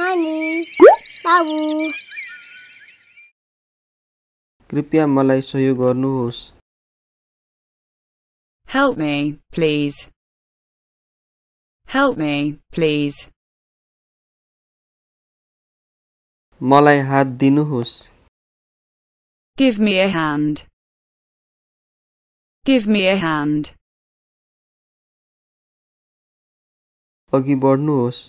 नानी कृपया मलाई सहयोग गर्नुहोस् Help me, please. Help me, please. had हात news. Give me a hand. Give me a hand. अघि बढ्नुहोस्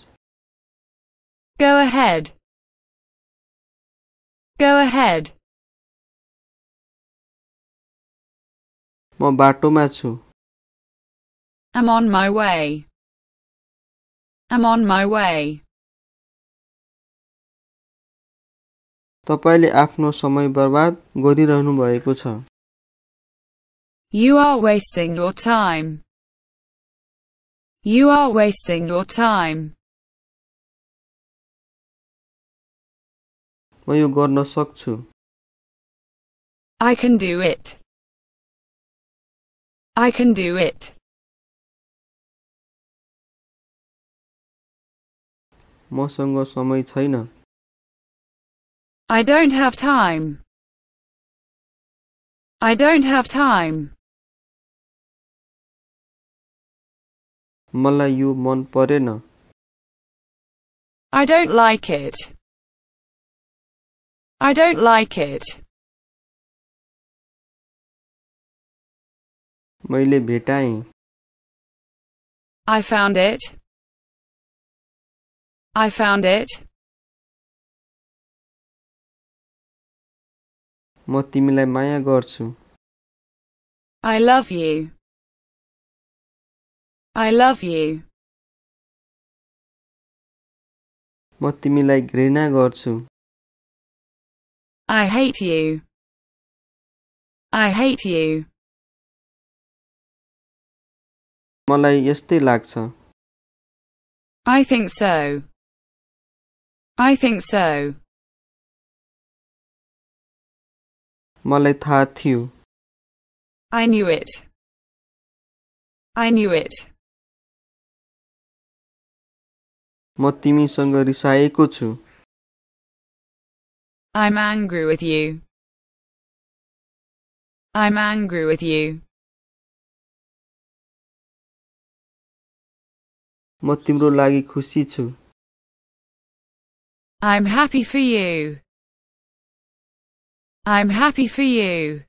Go ahead. Go ahead. म बाटोमा i I'm on my way. I'm on my way. तपाईँले आफ्नो समय बर्बाद गरिरहनु भएको छ You are wasting your time. You are wasting your time. म यो गर्न सक्छु I can do it. I can do it. मसँग समय छैन I don't have time. I don't have time. मलाई यो मन परेन I don't like it. I don't like it. मैले भेटाएँ I found it. I found it. म तिमीलाई माया गर्छु I love you. I love you. म तिमीलाई घृणा गर्छु I hate you. I hate you. मलाई यस्तै I think so. I think so. मलाई थाहा I knew it. I knew it. म तिमीसँग रिसाएको छु I'm angry with you. I'm angry with you. म तिम्रो लागि खुसी छु. I'm happy for you. I'm happy for you.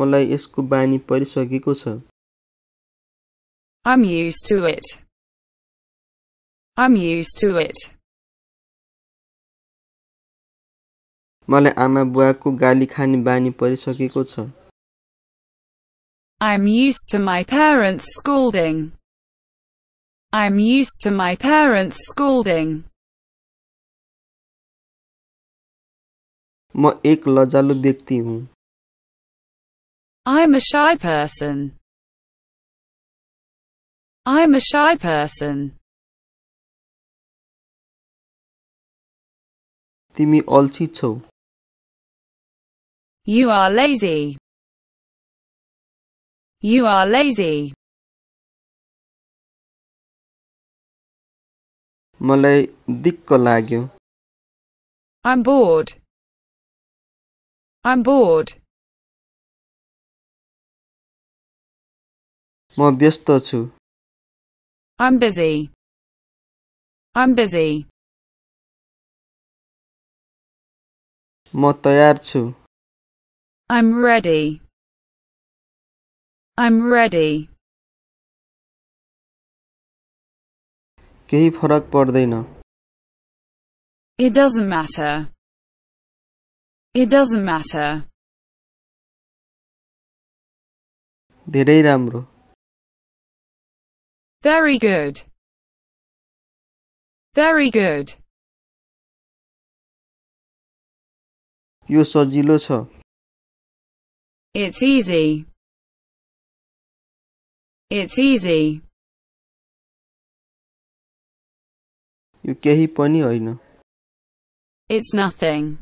मलाई यसको बानी परिसकेको छ. I'm used to it. I'm used to it. मलाई आमा बुवाको गाली खाने बानी परिसकेको छ I'm used to my parents scolding. I'm used to my parents scolding. म एक लजालु व्यक्ति हुँ I'm a shy person. I'm a shy person. तिमी अल्छी छौ You are lazy. You are lazy. Malay दिक्क लाग्यो I'm bored. I'm bored. म व्यस्त i I'm busy. I'm busy. म तयार I'm ready. I'm ready. केही फरक पर्दैन It doesn't matter. It doesn't matter. धेरै राम्रो Very good. Very good. यो सजिलो छ it's easy. It's easy. It's nothing.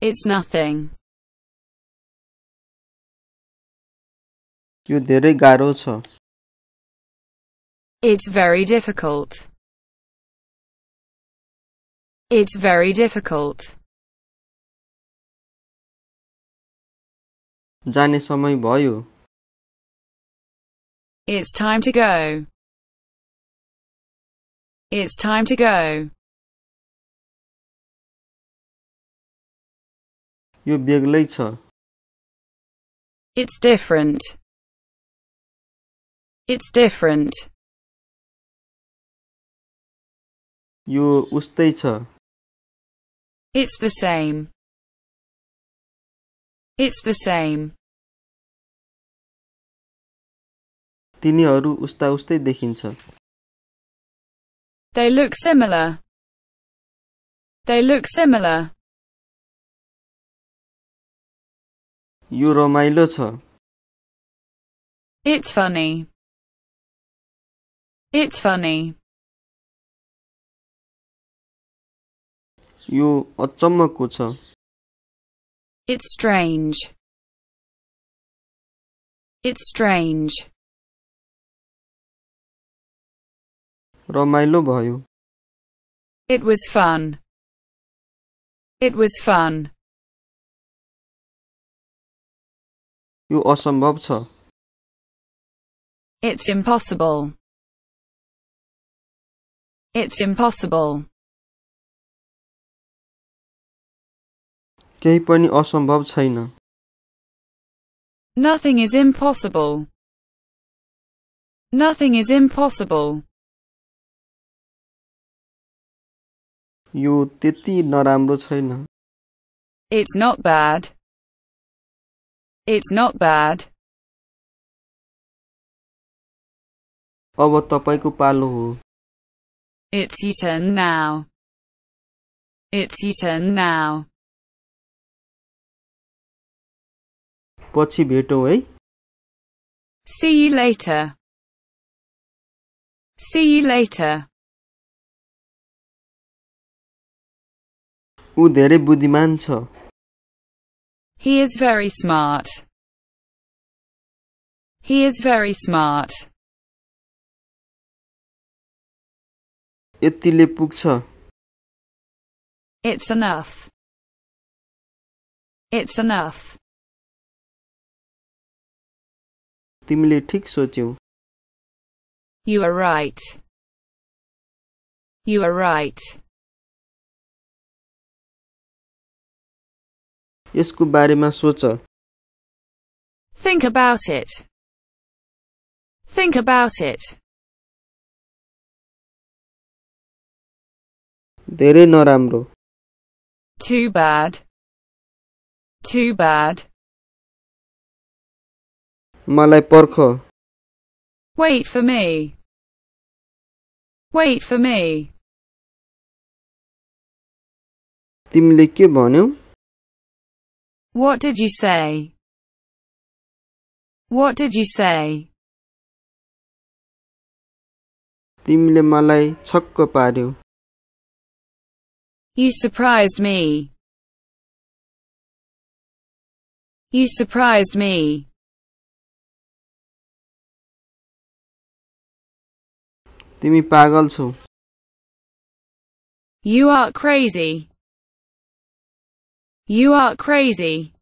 It's nothing. It's very difficult. It's very difficult. जाने समय भयो It's time to go. It's time to go. यो बेग्लै छ It's different. It's different. यो उस्तै छ It's the same. It's the same. तिनीहरू उस्ता उस्तै देखिन्छ They look similar. They look similar. यो रमाइलो छ It's funny. It's funny. यो अचम्मको छ It's strange. It's strange. रमाइलो भयो It was fun. It was fun. यो असम्भव छ It's impossible. It's impossible. केही पनि असम्भव छैन Nothing is impossible. Nothing is impossible. यो त्यति नराम्रो छैन It's not bad. It's not bad. अब तपाईँको पालो हो It's your turn now. It's your turn now. पछि भेटौँ है See you later. See you later. He is very smart. He is very smart. It's enough. It's enough. You are right. You are right. यसको बारेमा सोच Think about it. Think about it. धेरै नराम्रो Too bad. Too bad. मलाई पर्ख Wait for me. Wait for me. तिमीले के भन्यौ What did you say? What did you say? मलाई छक्क You surprised me. You surprised me. तिमी पागल छौ You are crazy. You are crazy.